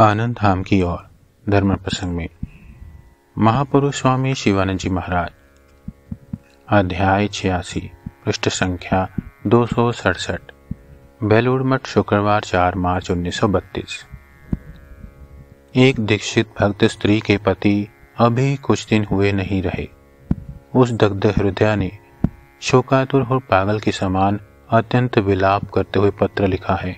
आनंद धाम की ओर धर्म प्रसंग में महापुरुष स्वामी शिवानंद जी महाराज अध्याय छियासी पृष्ठ संख्या दो सौ सड़सठ बेलूर मठ शुक्रवार चार मार्च उन्नीस सौ बत्तीस एक दीक्षित भक्त स्त्री के पति अभी कुछ दिन हुए नहीं रहे उस दग्ध हृदय ने शोकातुर और पागल के समान अत्यंत विलाप करते हुए पत्र लिखा है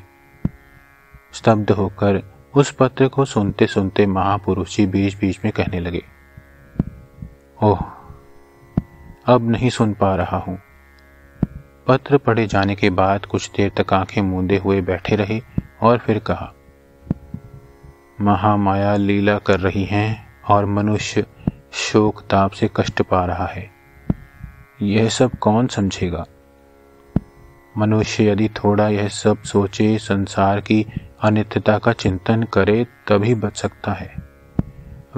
स्तब्ध होकर उस पत्र को सुनते सुनते महापुरुष जी बीच बीच में कहने लगे ओह अब नहीं सुन पा रहा हूं पत्र पढ़े जाने के बाद कुछ देर तक आंखें मूंदे हुए बैठे रहे और फिर कहा महामाया लीला कर रही हैं और मनुष्य शोक ताप से कष्ट पा रहा है यह सब कौन समझेगा मनुष्य यदि थोड़ा यह सब सोचे संसार की अनित्यता का चिंतन करे तभी बच सकता है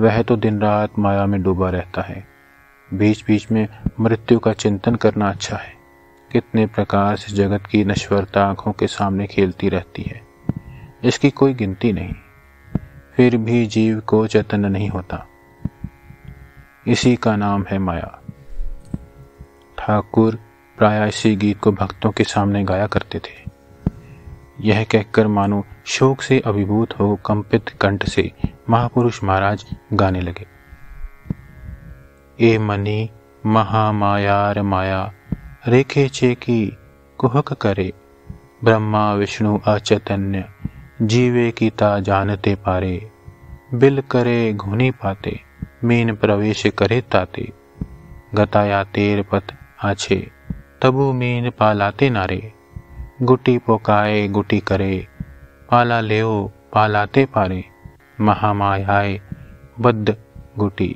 वह तो दिन रात माया में डूबा रहता है बीच बीच में मृत्यु का चिंतन करना अच्छा है कितने प्रकार से जगत की नश्वरता आंखों के सामने खेलती रहती है इसकी कोई गिनती नहीं फिर भी जीव को चैतन्य नहीं होता इसी का नाम है माया ठाकुर प्राय इसी गीत को भक्तों के सामने गाया करते थे यह कहकर मानो शोक से अभिभूत हो कंपित कंठ से महापुरुष महाराज गाने लगे ए मनी महामायार माया रेखे चे की कुहक करे ब्रह्मा विष्णु अचैतन्य जीवे की ता जानते पारे बिल करे घुनी पाते मीन प्रवेश करे ताते गताया तेर पथ आछे तबु मीन पालाते नारे गुटी पोकाए गुटी करे पाला लेओ पालाते पारे महामायाए बद गुटी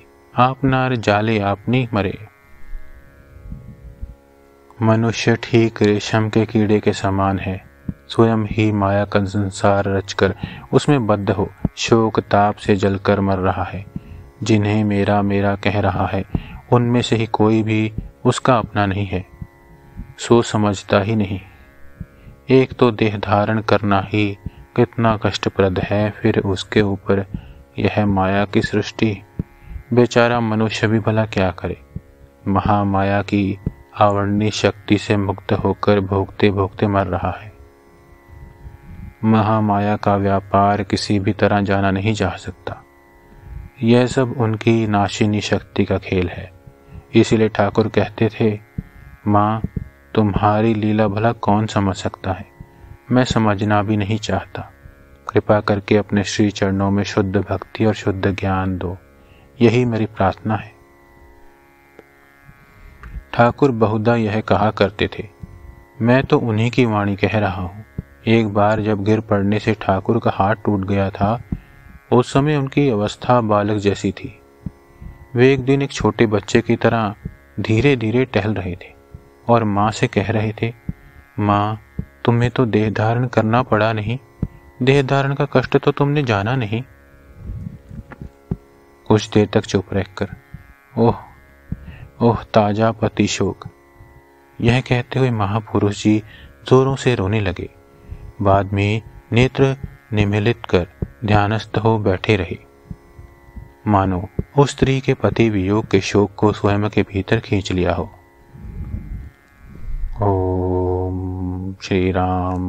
आपनार जाले आपनी मरे मनुष्य ठीक रेशम के कीड़े के समान है स्वयं ही माया का संसार रचकर उसमें बद्ध हो शोक ताप से जलकर मर रहा है जिन्हें मेरा मेरा कह रहा है उनमें से ही कोई भी उसका अपना नहीं है सो समझता ही नहीं एक तो देह धारण करना ही कितना कष्टप्रद है फिर उसके ऊपर यह माया की सृष्टि बेचारा मनुष्य भी भला क्या करे महामाया की आवरणी शक्ति से मुक्त होकर भोगते भोगते मर रहा है महामाया का व्यापार किसी भी तरह जाना नहीं जा सकता यह सब उनकी नाशिनी शक्ति का खेल है इसीलिए ठाकुर कहते थे माँ तुम्हारी लीला भला कौन समझ सकता है मैं समझना भी नहीं चाहता कृपा करके अपने श्री चरणों में शुद्ध भक्ति और शुद्ध ज्ञान दो यही मेरी प्रार्थना है ठाकुर बहुधा यह कहा करते थे मैं तो उन्हीं की वाणी कह रहा हूँ एक बार जब गिर पड़ने से ठाकुर का हाथ टूट गया था उस समय उनकी अवस्था बालक जैसी थी वे एक दिन एक छोटे बच्चे की तरह धीरे धीरे टहल रहे थे और माँ से कह रहे थे माँ तुम्हें तो देह धारण करना पड़ा नहीं देह धारण का कष्ट तो तुमने जाना नहीं कुछ देर तक चुप रहकर ओह ओह ताजा पति शोक यह कहते हुए महापुरुष जी जोरों से रोने लगे बाद में नेत्र निमिलित कर ध्यानस्थ हो बैठे रहे मानो उस स्त्री के पति वियोग के शोक को स्वयं के भीतर खींच लिया हो श्रीराम